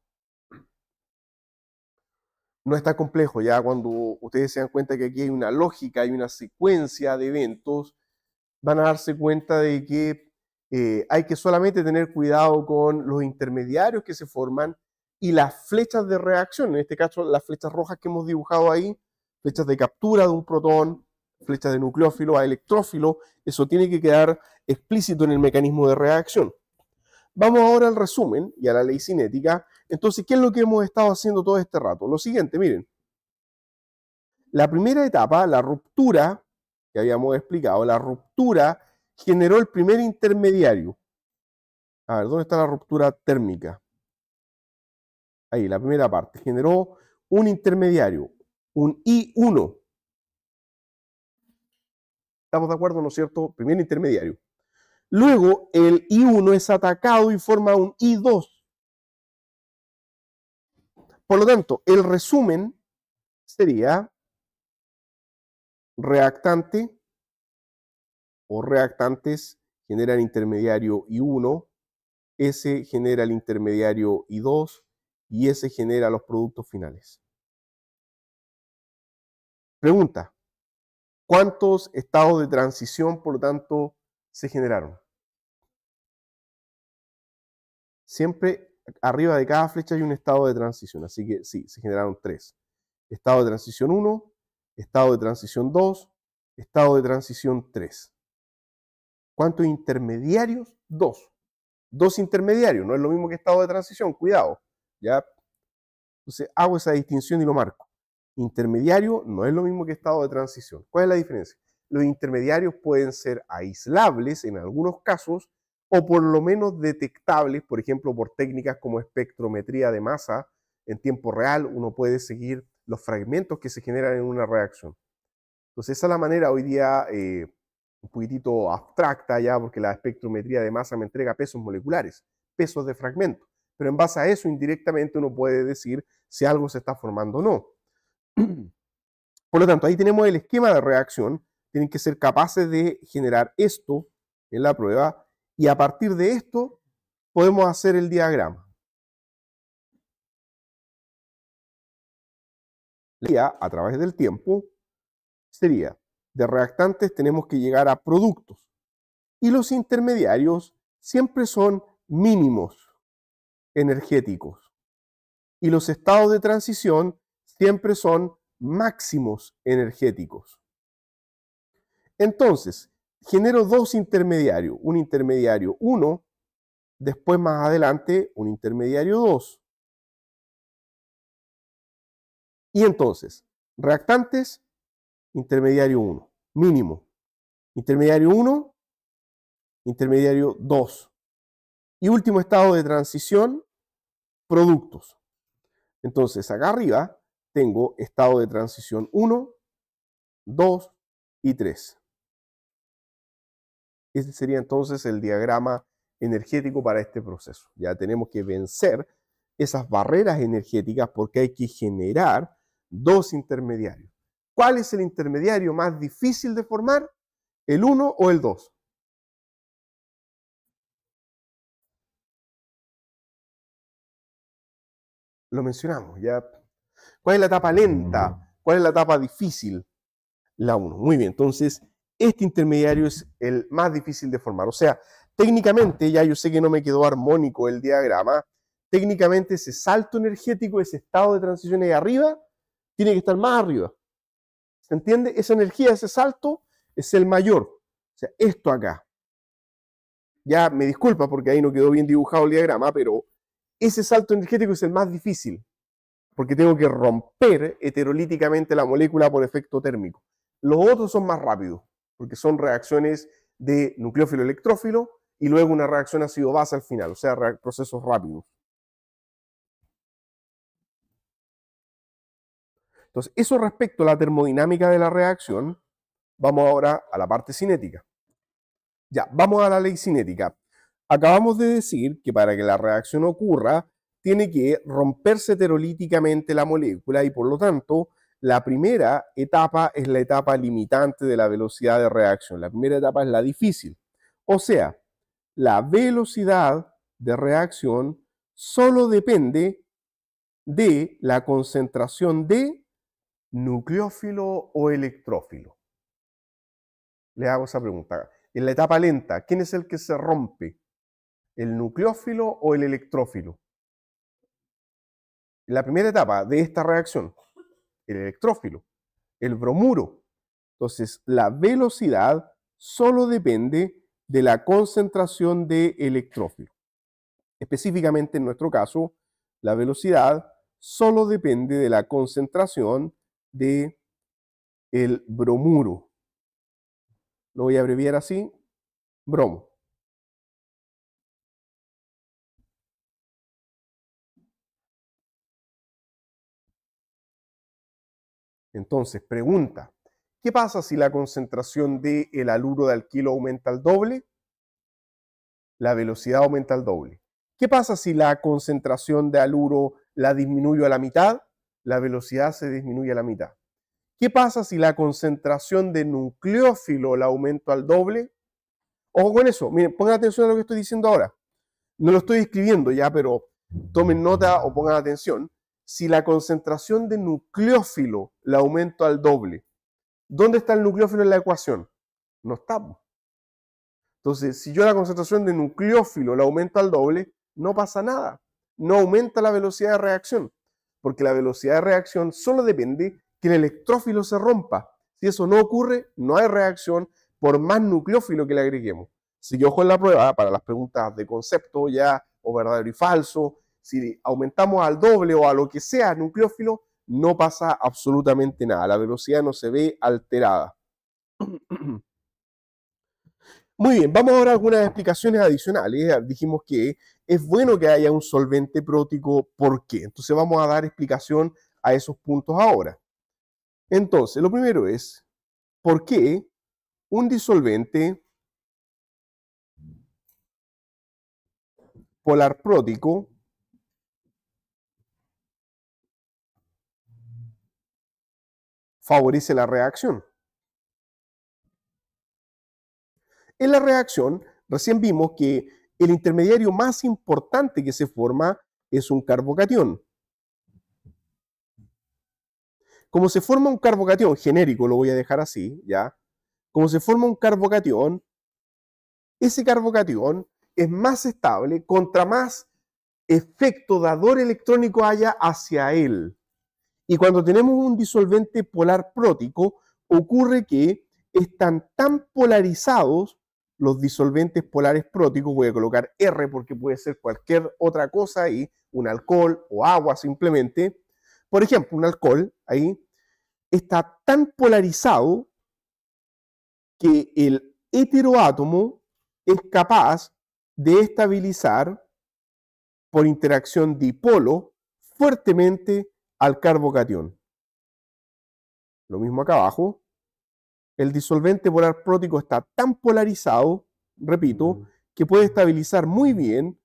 No está complejo, ya cuando ustedes se dan cuenta que aquí hay una lógica, hay una secuencia de eventos, van a darse cuenta de que eh, hay que solamente tener cuidado con los intermediarios que se forman y las flechas de reacción, en este caso las flechas rojas que hemos dibujado ahí, flechas de captura de un protón, flechas de nucleófilo a electrófilo, eso tiene que quedar explícito en el mecanismo de reacción. Vamos ahora al resumen y a la ley cinética. Entonces, ¿qué es lo que hemos estado haciendo todo este rato? Lo siguiente, miren. La primera etapa, la ruptura, que habíamos explicado, la ruptura generó el primer intermediario. A ver, ¿dónde está la ruptura térmica? Ahí, la primera parte. Generó un intermediario, un I1. ¿Estamos de acuerdo, no es cierto? Primer intermediario. Luego, el I1 es atacado y forma un I2. Por lo tanto, el resumen sería reactante o reactantes generan intermediario I1, ese genera el intermediario I2 y ese genera los productos finales. Pregunta, ¿cuántos estados de transición, por lo tanto, se generaron? Siempre arriba de cada flecha hay un estado de transición, así que sí, se generaron tres. Estado de transición 1, estado de transición 2, estado de transición 3. ¿Cuántos intermediarios? Dos. Dos intermediarios, no es lo mismo que estado de transición, cuidado. ¿ya? Entonces hago esa distinción y lo marco. Intermediario no es lo mismo que estado de transición. ¿Cuál es la diferencia? Los intermediarios pueden ser aislables en algunos casos o por lo menos detectables, por ejemplo, por técnicas como espectrometría de masa en tiempo real, uno puede seguir los fragmentos que se generan en una reacción. Entonces esa es la manera hoy día... Eh, un poquitito abstracta ya, porque la espectrometría de masa me entrega pesos moleculares, pesos de fragmento. Pero en base a eso, indirectamente uno puede decir si algo se está formando o no. Por lo tanto, ahí tenemos el esquema de reacción. Tienen que ser capaces de generar esto en la prueba y a partir de esto podemos hacer el diagrama. A través del tiempo sería de reactantes tenemos que llegar a productos. Y los intermediarios siempre son mínimos energéticos. Y los estados de transición siempre son máximos energéticos. Entonces, genero dos intermediarios. Un intermediario 1, después más adelante un intermediario 2. Y entonces, reactantes, intermediario 1 mínimo. Intermediario 1, intermediario 2. Y último estado de transición, productos. Entonces, acá arriba tengo estado de transición 1, 2 y 3. Ese sería entonces el diagrama energético para este proceso. Ya tenemos que vencer esas barreras energéticas porque hay que generar dos intermediarios. ¿Cuál es el intermediario más difícil de formar? ¿El 1 o el 2? Lo mencionamos ya. ¿Cuál es la etapa lenta? ¿Cuál es la etapa difícil? La 1. Muy bien, entonces este intermediario es el más difícil de formar. O sea, técnicamente, ya yo sé que no me quedó armónico el diagrama, técnicamente ese salto energético, ese estado de transición ahí arriba, tiene que estar más arriba. ¿Se entiende? Esa energía, ese salto es el mayor. O sea, esto acá. Ya me disculpa porque ahí no quedó bien dibujado el diagrama, pero ese salto energético es el más difícil, porque tengo que romper heterolíticamente la molécula por efecto térmico. Los otros son más rápidos, porque son reacciones de nucleófilo-electrófilo y luego una reacción ácido-base al final, o sea, procesos rápidos. Entonces, eso respecto a la termodinámica de la reacción, vamos ahora a la parte cinética. Ya, vamos a la ley cinética. Acabamos de decir que para que la reacción ocurra, tiene que romperse heterolíticamente la molécula y por lo tanto, la primera etapa es la etapa limitante de la velocidad de reacción. La primera etapa es la difícil. O sea, la velocidad de reacción solo depende de la concentración de nucleófilo o electrófilo? Le hago esa pregunta. En la etapa lenta, ¿quién es el que se rompe? ¿El nucleófilo o el electrófilo? En la primera etapa de esta reacción, el electrófilo, el bromuro. Entonces, la velocidad solo depende de la concentración de electrófilo. Específicamente en nuestro caso, la velocidad solo depende de la concentración de el bromuro. Lo voy a abreviar así, bromo. Entonces, pregunta, ¿qué pasa si la concentración de el aluro de alquilo aumenta al doble? La velocidad aumenta al doble. ¿Qué pasa si la concentración de aluro la disminuyo a la mitad? la velocidad se disminuye a la mitad. ¿Qué pasa si la concentración de nucleófilo la aumento al doble? Ojo con eso, miren, pongan atención a lo que estoy diciendo ahora. No lo estoy escribiendo ya, pero tomen nota o pongan atención. Si la concentración de nucleófilo la aumento al doble, ¿dónde está el nucleófilo en la ecuación? No está. Entonces, si yo la concentración de nucleófilo la aumento al doble, no pasa nada. No aumenta la velocidad de reacción porque la velocidad de reacción solo depende que el electrófilo se rompa. Si eso no ocurre, no hay reacción por más nucleófilo que le agreguemos. Si yo en la prueba ¿ah? para las preguntas de concepto ya o verdadero y falso. Si aumentamos al doble o a lo que sea nucleófilo, no pasa absolutamente nada. La velocidad no se ve alterada. Muy bien, vamos ahora a algunas explicaciones adicionales. Dijimos que es bueno que haya un solvente prótico. ¿Por qué? Entonces vamos a dar explicación a esos puntos ahora. Entonces, lo primero es, ¿por qué un disolvente polar prótico favorece la reacción? En la reacción, recién vimos que el intermediario más importante que se forma es un carbocatión. Como se forma un carbocatión genérico, lo voy a dejar así, ¿ya? Como se forma un carbocatión, ese carbocatión es más estable contra más efecto dador electrónico haya hacia él. Y cuando tenemos un disolvente polar prótico, ocurre que están tan polarizados los disolventes polares próticos, voy a colocar R porque puede ser cualquier otra cosa ahí, un alcohol o agua simplemente. Por ejemplo, un alcohol ahí está tan polarizado que el heteroátomo es capaz de estabilizar por interacción dipolo fuertemente al carbocatión. Lo mismo acá abajo, el disolvente polar prótico está tan polarizado, repito, que puede estabilizar muy bien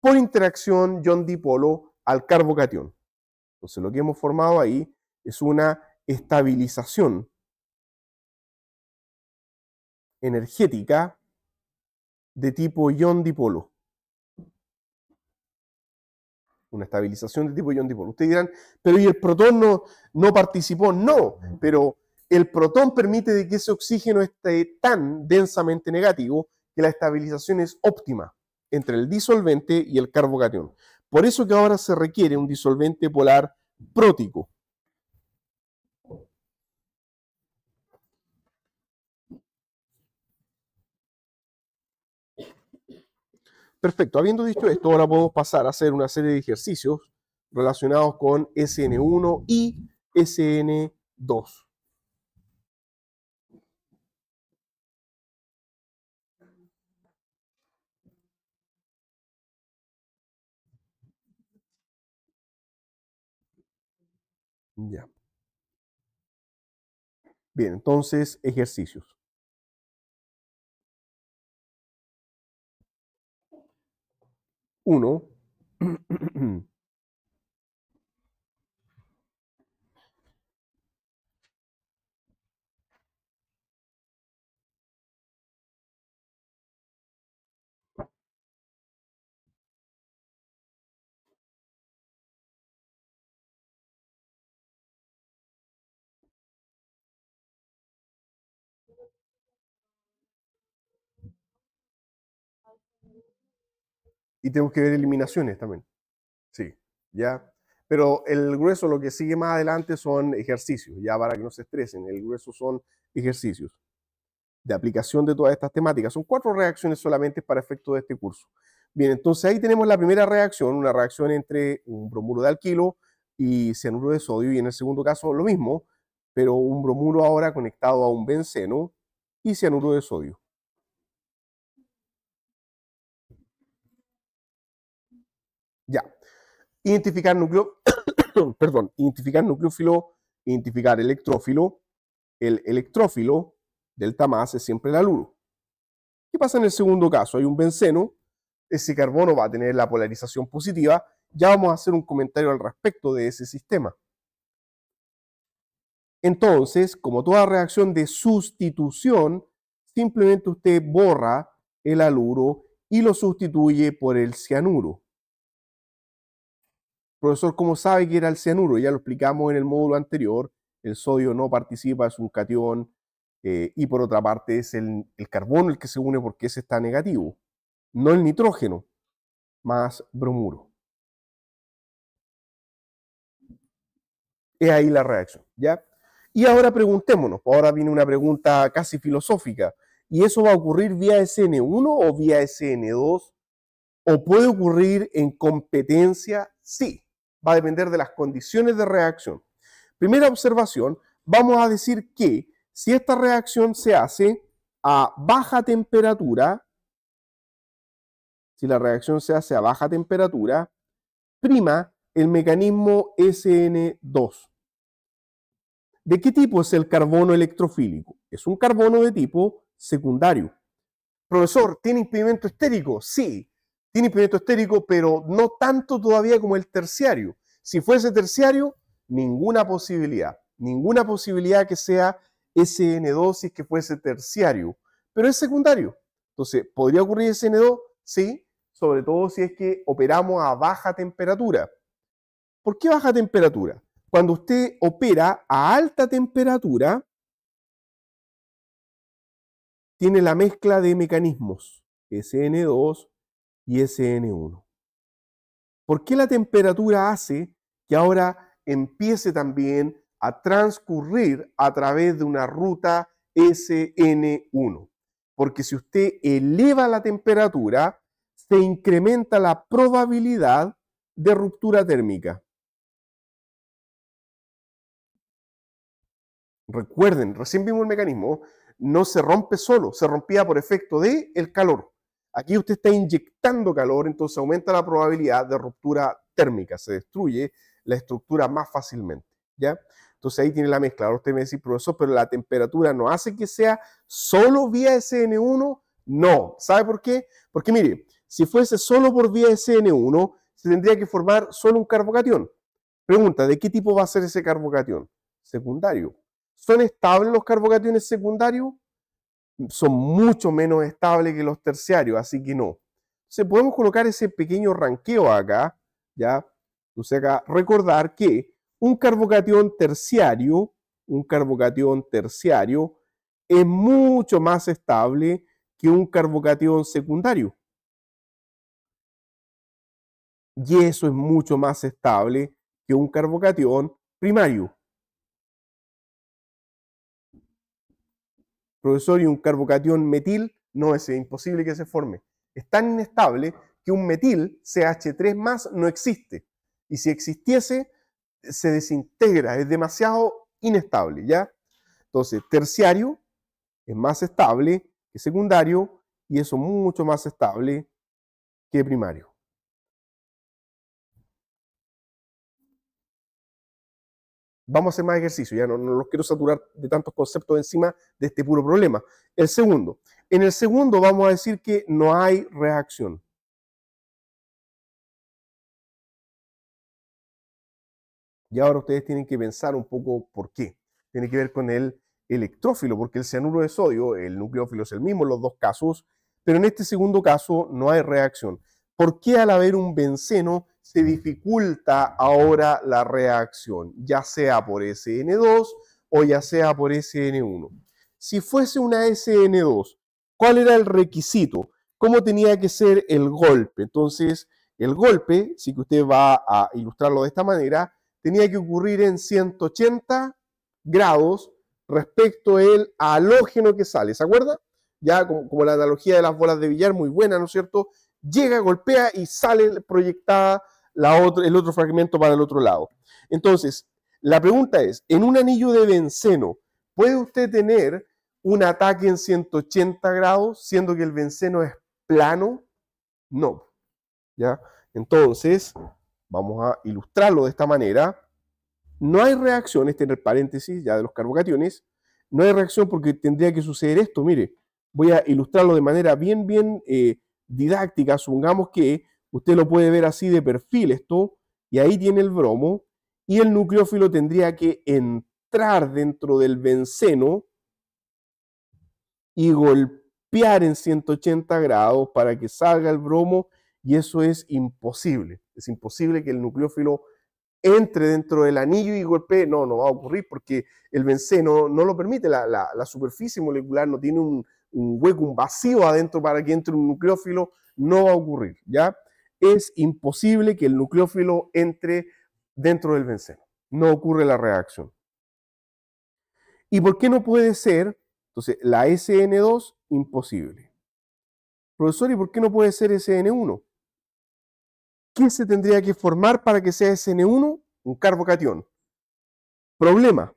por interacción ion dipolo al carbocatión. Entonces lo que hemos formado ahí es una estabilización energética de tipo ion dipolo. Una estabilización de tipo ion dipolo. Ustedes dirán, pero ¿y el protón no participó? No, pero el protón permite de que ese oxígeno esté tan densamente negativo que la estabilización es óptima entre el disolvente y el carbocatión. Por eso que ahora se requiere un disolvente polar prótico. Perfecto, habiendo dicho esto, ahora podemos pasar a hacer una serie de ejercicios relacionados con SN1 y SN2. Bien, entonces ejercicios. Uno. Y tenemos que ver eliminaciones también. Sí, ya. Pero el grueso, lo que sigue más adelante son ejercicios, ya para que no se estresen. El grueso son ejercicios de aplicación de todas estas temáticas. Son cuatro reacciones solamente para efecto de este curso. Bien, entonces ahí tenemos la primera reacción, una reacción entre un bromuro de alquilo y cianuro de sodio, y en el segundo caso lo mismo, pero un bromuro ahora conectado a un benceno y cianuro de sodio. identificar núcleo, perdón, identificar nucleófilo, identificar electrófilo, el electrófilo, delta más es siempre el aluro. ¿Qué pasa en el segundo caso? Hay un benceno, ese carbono va a tener la polarización positiva, ya vamos a hacer un comentario al respecto de ese sistema. Entonces, como toda reacción de sustitución, simplemente usted borra el aluro y lo sustituye por el cianuro profesor, ¿cómo sabe que era el cianuro? Ya lo explicamos en el módulo anterior. El sodio no participa, es un cation. Eh, y por otra parte es el, el carbono el que se une porque ese está negativo. No el nitrógeno, más bromuro. Es ahí la reacción, ¿ya? Y ahora preguntémonos, pues ahora viene una pregunta casi filosófica, ¿y eso va a ocurrir vía SN1 o vía SN2? ¿O puede ocurrir en competencia? Sí va a depender de las condiciones de reacción. Primera observación, vamos a decir que si esta reacción se hace a baja temperatura, si la reacción se hace a baja temperatura, prima el mecanismo SN2. ¿De qué tipo es el carbono electrofílico? Es un carbono de tipo secundario. Profesor, ¿tiene impedimento estérico? Sí tiene pimiento estérico, pero no tanto todavía como el terciario. Si fuese terciario, ninguna posibilidad, ninguna posibilidad que sea SN2 si es que fuese terciario, pero es secundario. Entonces, ¿podría ocurrir SN2? Sí, sobre todo si es que operamos a baja temperatura. ¿Por qué baja temperatura? Cuando usted opera a alta temperatura, tiene la mezcla de mecanismos SN2, y SN1. ¿Por qué la temperatura hace que ahora empiece también a transcurrir a través de una ruta SN1? Porque si usted eleva la temperatura, se incrementa la probabilidad de ruptura térmica. Recuerden, recién vimos el mecanismo, no se rompe solo, se rompía por efecto de el calor. Aquí usted está inyectando calor, entonces aumenta la probabilidad de ruptura térmica, se destruye la estructura más fácilmente, ¿ya? Entonces ahí tiene la mezcla. Ahora usted me dice, profesor, pero la temperatura no hace que sea solo vía SN1. No. ¿Sabe por qué? Porque mire, si fuese solo por vía SN1, se tendría que formar solo un carbocatión. Pregunta, ¿de qué tipo va a ser ese carbocatión? Secundario. ¿Son estables los carbocationes secundarios? son mucho menos estables que los terciarios, así que no. Entonces podemos colocar ese pequeño ranqueo acá, ¿ya? Entonces acá recordar que un carbocatión terciario, un carbocatión terciario es mucho más estable que un carbocatión secundario. Y eso es mucho más estable que un carbocatión primario. profesor, y un carbocatión metil, no es imposible que se forme. Es tan inestable que un metil CH3 más no existe. Y si existiese, se desintegra, es demasiado inestable, ¿ya? Entonces, terciario es más estable que secundario y eso mucho más estable que primario. Vamos a hacer más ejercicio, ya no, los quiero saturar de tantos conceptos encima de este puro problema. El segundo, en el segundo vamos a decir que no hay reacción. Y ahora ustedes tienen que pensar un poco por qué. Tiene que ver con el electrófilo, porque el cianuro de sodio, el nucleófilo es el mismo en los dos casos, pero en este segundo caso no hay reacción. ¿Por qué al haber un benceno se dificulta ahora la reacción, ya sea por SN2 o ya sea por SN1. Si fuese una SN2, ¿cuál era el requisito? ¿Cómo tenía que ser el golpe? Entonces, el golpe, si que usted va a ilustrarlo de esta manera, tenía que ocurrir en 180 grados respecto al halógeno que sale, ¿se acuerda? Ya como, la analogía de las bolas de billar, muy buena, ¿no es cierto? Llega, golpea y sale proyectada el otro fragmento para el otro lado. Entonces, la pregunta es, en un anillo de benceno, ¿puede usted tener un ataque en 180 grados siendo que el benceno es plano? No. ¿Ya? Entonces, vamos a ilustrarlo de esta manera. No hay reacción, este en el paréntesis ya de los carbocationes, no hay reacción porque tendría que suceder esto. Mire, voy a ilustrarlo de manera bien, bien eh, didáctica. Supongamos que Usted lo puede ver así de perfil esto, y ahí tiene el bromo, y el nucleófilo tendría que entrar dentro del benceno y golpear en 180 grados para que salga el bromo, y eso es imposible. Es imposible que el nucleófilo entre dentro del anillo y golpee. No, no va a ocurrir porque el benceno no lo permite, la, superficie molecular no tiene un, un hueco, un vacío adentro para que entre un nucleófilo, no va a ocurrir, ¿ya? es imposible que el nucleófilo entre dentro del benceno. No ocurre la reacción. ¿Y por qué no puede ser? Entonces, la SN2, imposible. Profesor, ¿y por qué no puede ser SN1? ¿Qué se tendría que formar para que sea SN1? Un carbocatión. Problema.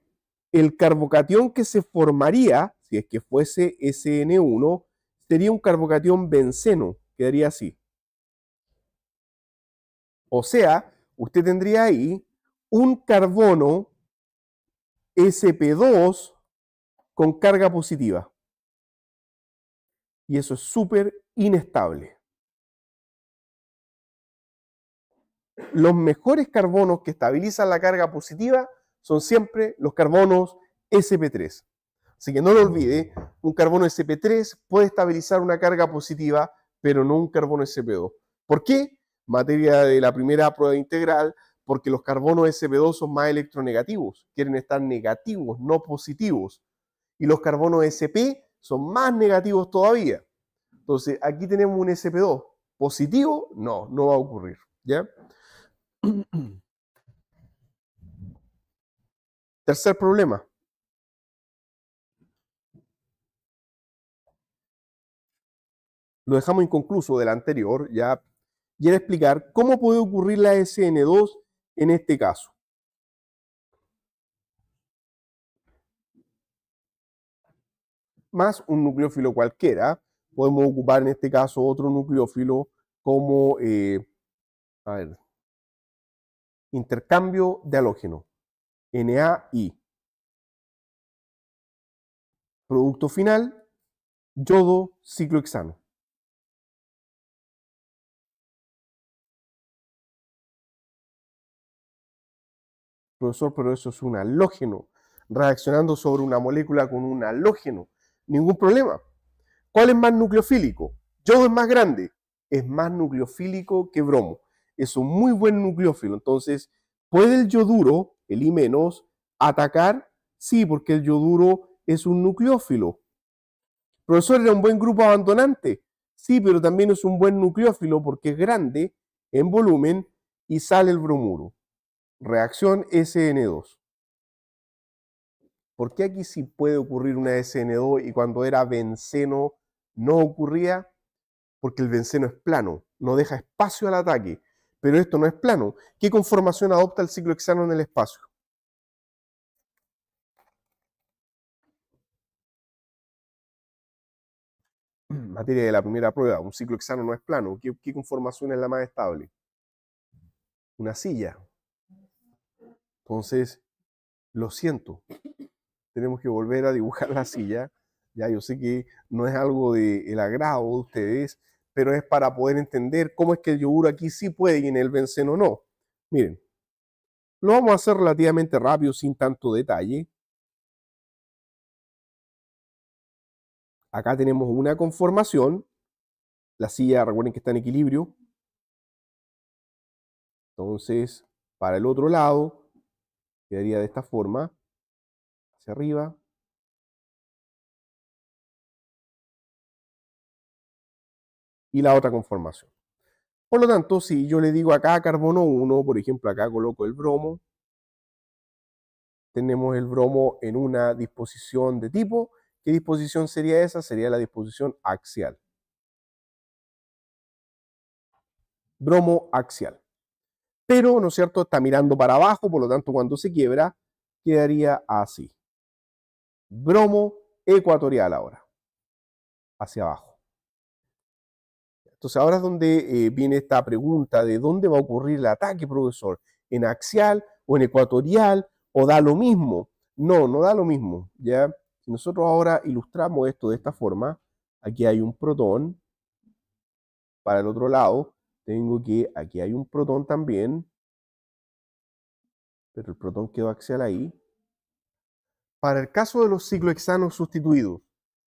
El carbocatión que se formaría, si es que fuese SN1, sería un carbocatión benceno. Quedaría así. O sea, usted tendría ahí un carbono SP2 con carga positiva. Y eso es súper inestable. Los mejores carbonos que estabilizan la carga positiva son siempre los carbonos SP3. Así que no lo olvide, un carbono SP3 puede estabilizar una carga positiva, pero no un carbono SP2. ¿Por qué? materia de la primera prueba integral, porque los carbonos sp2 son más electronegativos, quieren estar negativos, no positivos. Y los carbonos sp son más negativos todavía. Entonces, aquí tenemos un sp2 positivo, no, no va a ocurrir, ¿ya? Tercer problema. Lo dejamos inconcluso del anterior, ya y era explicar cómo puede ocurrir la SN2 en este caso. Más un nucleófilo cualquiera. Podemos ocupar en este caso otro nucleófilo como eh, a ver, intercambio de halógeno, NAI. Producto final, yodo ciclohexano. Profesor, pero eso es un halógeno, reaccionando sobre una molécula con un halógeno. Ningún problema. ¿Cuál es más nucleofílico? Yodo es más grande, es más nucleofílico que bromo. Es un muy buen nucleófilo. Entonces, ¿puede el yoduro, el I atacar? Sí, porque el yoduro es un nucleófilo. profesor, era un buen grupo abandonante. Sí, pero también es un buen nucleófilo porque es grande en volumen y sale el bromuro. Reacción SN2. ¿Por qué aquí sí puede ocurrir una SN2 y cuando era benceno no ocurría? Porque el benceno es plano, no deja espacio al ataque. Pero esto no es plano. ¿Qué conformación adopta el ciclohexano en el espacio? materia de la primera prueba, un ciclohexano no es plano. qué conformación es la más estable? Una silla, entonces, lo siento, tenemos que volver a dibujar la silla. Ya yo sé que no es algo del agrado de ustedes, pero es para poder entender cómo es que el yogur aquí sí puede y en el benceno no. Miren, lo vamos a hacer relativamente rápido, sin tanto detalle. Acá tenemos una conformación. La silla, recuerden que está en equilibrio. Entonces, para el otro lado, Quedaría de esta forma, hacia arriba. Y la otra conformación. Por lo tanto, si yo le digo acá carbono 1, por ejemplo, acá coloco el bromo, tenemos el bromo en una disposición de tipo. ¿Qué disposición sería esa? Sería la disposición axial. Bromo axial pero, ¿no es cierto?, está mirando para abajo, por lo tanto, cuando se quiebra, quedaría así. Bromo ecuatorial ahora, hacia abajo. Entonces, ahora es donde eh, viene esta pregunta de dónde va a ocurrir el ataque, profesor, en axial o en ecuatorial, o da lo mismo. No, no da lo mismo, ¿ya? Si nosotros ahora ilustramos esto de esta forma, aquí hay un protón para el otro lado, tengo que aquí hay un protón también, pero el protón quedó axial ahí. Para el caso de los ciclohexanos sustituidos,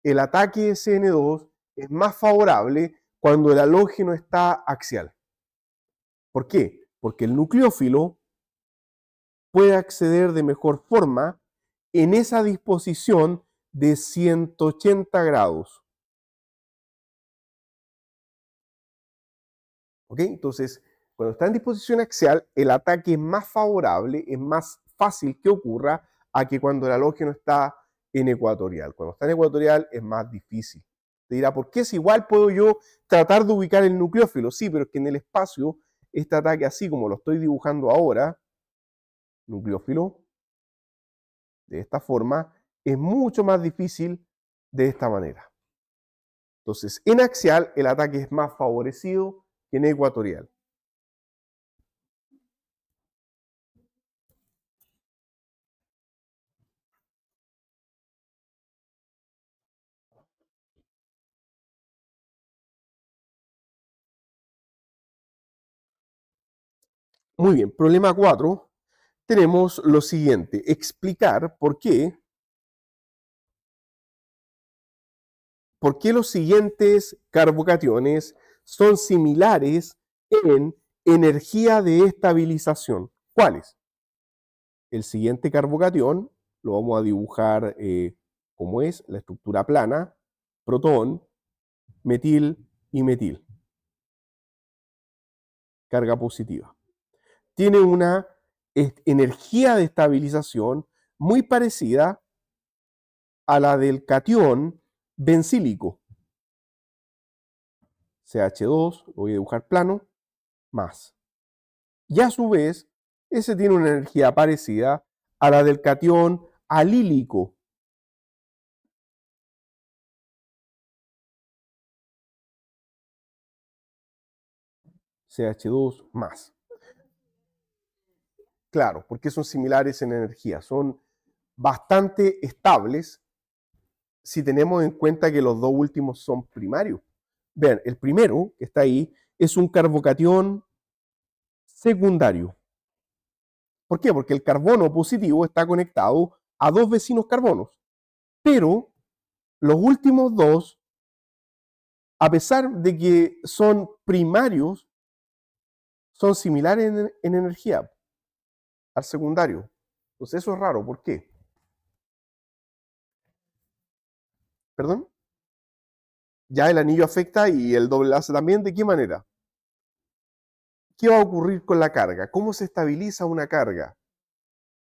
el ataque de CN2 es más favorable cuando el halógeno está axial. ¿Por qué? Porque el nucleófilo puede acceder de mejor forma en esa disposición de 180 grados. Entonces, cuando está en disposición axial, el ataque es más favorable, es más fácil que ocurra a que cuando el halógeno está en ecuatorial. Cuando está en ecuatorial es más difícil. Te dirá, ¿por qué es igual? ¿Puedo yo tratar de ubicar el nucleófilo? Sí, pero es que en el espacio, este ataque así como lo estoy dibujando ahora, nucleófilo, de esta forma, es mucho más difícil de esta manera. Entonces, en axial el ataque es más favorecido, en Ecuatorial. Muy bien, problema 4. Tenemos lo siguiente, explicar por qué, por qué los siguientes carbocationes son similares en energía de estabilización. ¿Cuáles? El siguiente carbocatión lo vamos a dibujar eh, como es la estructura plana, protón, metil y metil. Carga positiva. Tiene una energía de estabilización muy parecida a la del catión bencílico. CH2, lo voy a dibujar plano, más. Y a su vez, ese tiene una energía parecida a la del catión alílico. CH2 más. Claro, porque son similares en energía, son bastante estables si tenemos en cuenta que los dos últimos son primarios. Vean, el primero que está ahí es un carbocatión secundario. ¿Por qué? Porque el carbono positivo está conectado a dos vecinos carbonos. Pero los últimos dos, a pesar de que son primarios, son similares en, en energía al secundario. Entonces eso es raro. ¿Por qué? ¿Perdón? ya el anillo afecta y el doble hace también. ¿De qué manera? ¿Qué va a ocurrir con la carga? ¿Cómo se estabiliza una carga?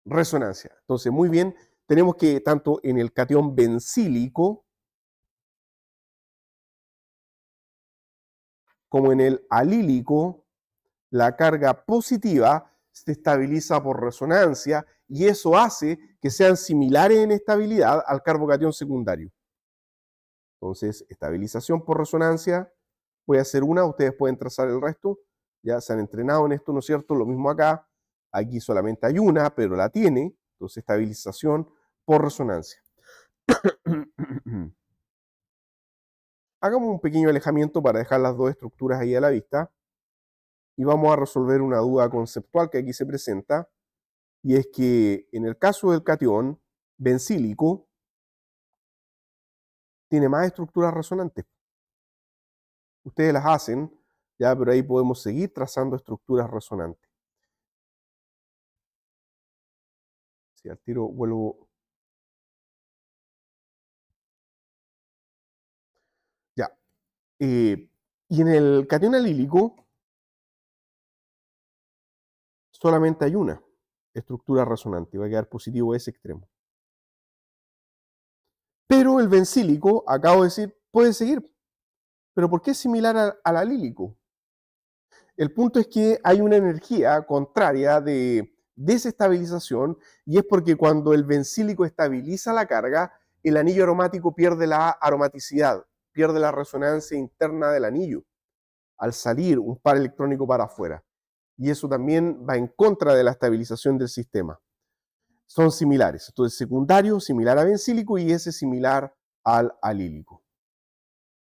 Resonancia. Entonces, muy bien, tenemos que tanto en el cation bencílico como en el alílico, la carga positiva se estabiliza por resonancia y eso hace que sean similares en estabilidad al carbocatión secundario. Entonces, estabilización por resonancia. Voy a hacer una, ustedes pueden trazar el resto. Ya se han entrenado en esto, ¿no es cierto? Lo mismo acá. Aquí solamente hay una, pero la tiene. Entonces, estabilización por resonancia. Hagamos un pequeño alejamiento para dejar las dos estructuras ahí a la vista y vamos a resolver una duda conceptual que aquí se presenta y es que en el caso del cation bencílico tiene más estructuras resonantes. Ustedes las hacen, ya, pero ahí podemos seguir trazando estructuras resonantes. Si al tiro vuelvo. Ya. Eh, y en el catión alílico solamente hay una estructura resonante, va a quedar positivo ese extremo. Pero el bencílico acabo de decir, puede seguir. Pero ¿por qué es similar al alílico? El punto es que hay una energía contraria de desestabilización y es porque cuando el bencílico estabiliza la carga, el anillo aromático pierde la aromaticidad, pierde la resonancia interna del anillo al salir un par electrónico para afuera. Y eso también va en contra de la estabilización del sistema son similares. Entonces, secundario similar a bencílico y ese similar al alílico.